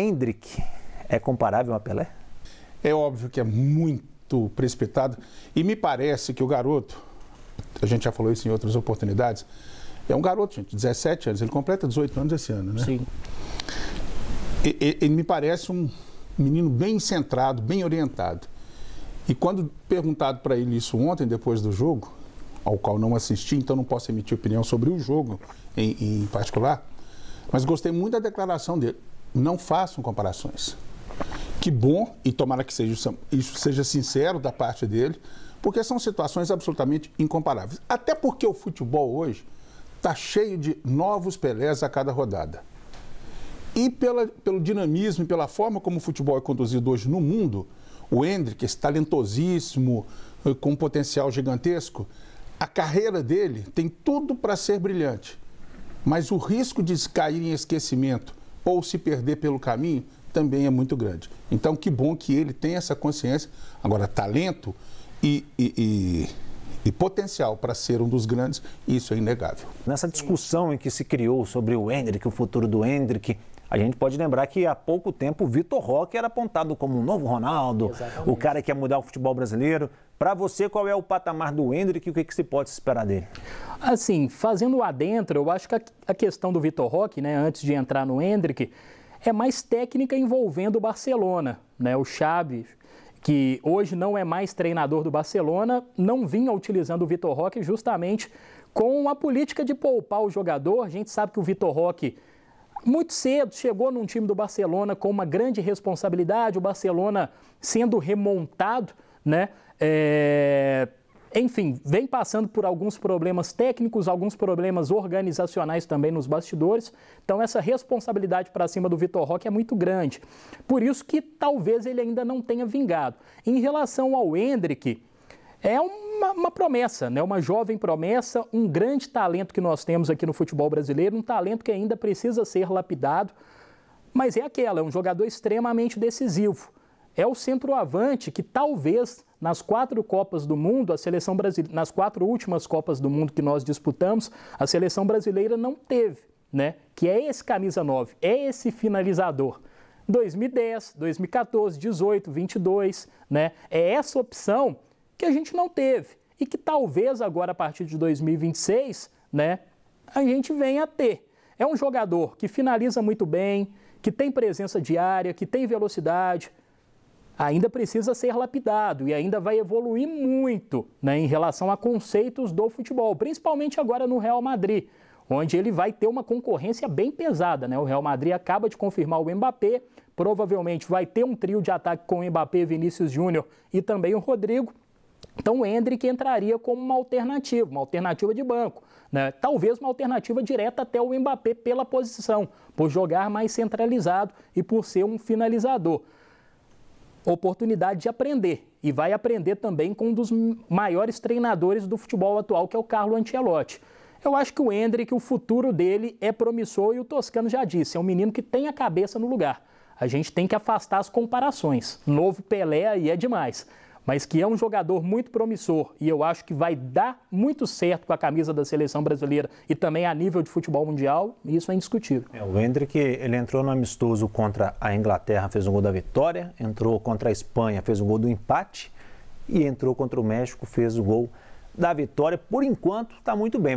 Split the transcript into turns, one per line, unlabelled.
Hendrick é comparável a Pelé? É óbvio que é muito precipitado e me parece que o garoto, a gente já falou isso em outras oportunidades, é um garoto, gente, 17 anos, ele completa 18 anos esse ano, né? Sim. ele me parece um menino bem centrado, bem orientado. E quando perguntado para ele isso ontem, depois do jogo, ao qual não assisti, então não posso emitir opinião sobre o jogo em, em particular, mas gostei muito da declaração dele não façam comparações. Que bom, e tomara que seja, isso seja sincero da parte dele, porque são situações absolutamente incomparáveis. Até porque o futebol hoje está cheio de novos Pelés a cada rodada. E pela, pelo dinamismo e pela forma como o futebol é conduzido hoje no mundo, o Hendrick, esse talentosíssimo, eh, com um potencial gigantesco, a carreira dele tem tudo para ser brilhante. Mas o risco de cair em esquecimento ou se perder pelo caminho, também é muito grande. Então, que bom que ele tem essa consciência. Agora, talento e, e, e, e potencial para ser um dos grandes, isso é inegável. Nessa discussão em que se criou sobre o Hendrick, o futuro do Hendrick, a gente pode lembrar que há
pouco tempo o Vitor Roque era apontado como um novo Ronaldo, Exatamente. o cara que ia mudar o futebol brasileiro. Para você, qual é o patamar do Hendrick e o que, que se pode esperar dele?
Assim, fazendo o adentro, eu acho que a questão do Vitor Roque, né, antes de entrar no Hendrick, é mais técnica envolvendo o Barcelona. Né? O Xavi, que hoje não é mais treinador do Barcelona, não vinha utilizando o Vitor Roque justamente com a política de poupar o jogador. A gente sabe que o Vitor Roque muito cedo chegou num time do Barcelona com uma grande responsabilidade, o Barcelona sendo remontado, né? É, enfim, vem passando por alguns problemas técnicos, alguns problemas organizacionais também nos bastidores. Então essa responsabilidade para cima do Vitor Roque é muito grande. Por isso que talvez ele ainda não tenha vingado. Em relação ao Hendrick, é uma, uma, promessa, né? uma jovem promessa, um grande talento que nós temos aqui no futebol brasileiro, um talento que ainda precisa ser lapidado, mas é aquela, é um jogador extremamente decisivo é o centroavante que talvez nas quatro Copas do Mundo, a seleção brasileira, nas quatro últimas Copas do Mundo que nós disputamos, a seleção brasileira não teve, né? Que é esse camisa 9, é esse finalizador. 2010, 2014, 18, 22, né? É essa opção que a gente não teve e que talvez agora a partir de 2026, né, a gente venha a ter. É um jogador que finaliza muito bem, que tem presença diária, que tem velocidade, ainda precisa ser lapidado e ainda vai evoluir muito né, em relação a conceitos do futebol, principalmente agora no Real Madrid, onde ele vai ter uma concorrência bem pesada. Né? O Real Madrid acaba de confirmar o Mbappé, provavelmente vai ter um trio de ataque com o Mbappé, Vinícius Júnior e também o Rodrigo. Então o Hendrick entraria como uma alternativa, uma alternativa de banco, né? talvez uma alternativa direta até o Mbappé pela posição, por jogar mais centralizado e por ser um finalizador oportunidade de aprender e vai aprender também com um dos maiores treinadores do futebol atual, que é o Carlo Ancelotti. Eu acho que o Hendrick, o futuro dele é promissor e o Toscano já disse, é um menino que tem a cabeça no lugar. A gente tem que afastar as comparações. Novo Pelé aí é demais mas que é um jogador muito promissor e eu acho que vai dar muito certo com a camisa da seleção brasileira e também a nível de futebol mundial, isso é indiscutível.
É, o Hendrick, ele entrou no amistoso contra a Inglaterra, fez um gol da vitória, entrou contra a Espanha, fez um gol do empate e entrou contra o México, fez o gol da vitória. Por enquanto, está muito bem.